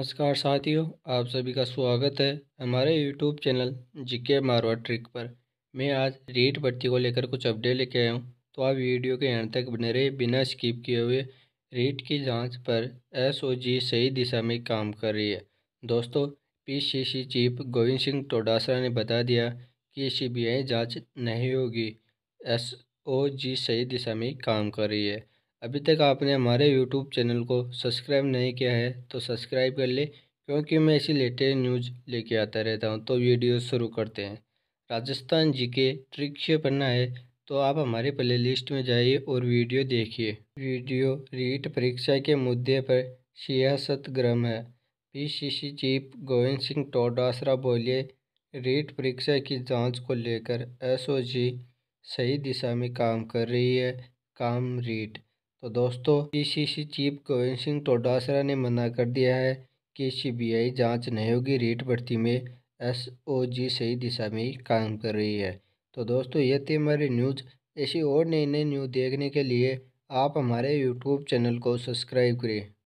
नमस्कार साथियों आप सभी का स्वागत है हमारे YouTube channel GK Marwa trick पर मैं आज रीट भर्ती को लेकर कुछ अपडेट लेके आया हूँ तो आप वीडियो के एंड तक बने रहे बिना स्किप किए हुए रीट की जांच पर एसओजी सही दिशा में काम कर रही है दोस्तों पीसीसी चीफ गोविंद सिंह टोडासरा ने बता दिया कि आई जाँच नहीं होगी जी सही दिशा में काम कर रही है अभी तक आपने हमारे यूट्यूब चैनल को सब्सक्राइब नहीं किया है तो सब्सक्राइब कर ले क्योंकि मैं ऐसी लेटेस्ट न्यूज लेके आता रहता हूँ तो वीडियो शुरू करते हैं राजस्थान जी के ट्रिक पढ़ना है तो आप हमारे प्ले लिस्ट में जाइए और वीडियो देखिए वीडियो रीट परीक्षा के मुद्दे पर सियासत गर्म है सी चीफ गोविंद सिंह टोडासरा बोलिए रीट परीक्षा की जांच को लेकर एसओजी सही दिशा में काम कर रही है काम रीट तो दोस्तों पीसीसी चीफ गोविंद सिंह टोडासरा तो ने मना कर दिया है कि सीबीआई जांच नहीं होगी रेट भर्ती में एसओजी सही दिशा में ही काम कर रही है तो दोस्तों ये थी हमारी न्यूज़ ऐसी और नई नई न्यूज़ देखने के लिए आप हमारे यूट्यूब चैनल को सब्सक्राइब करें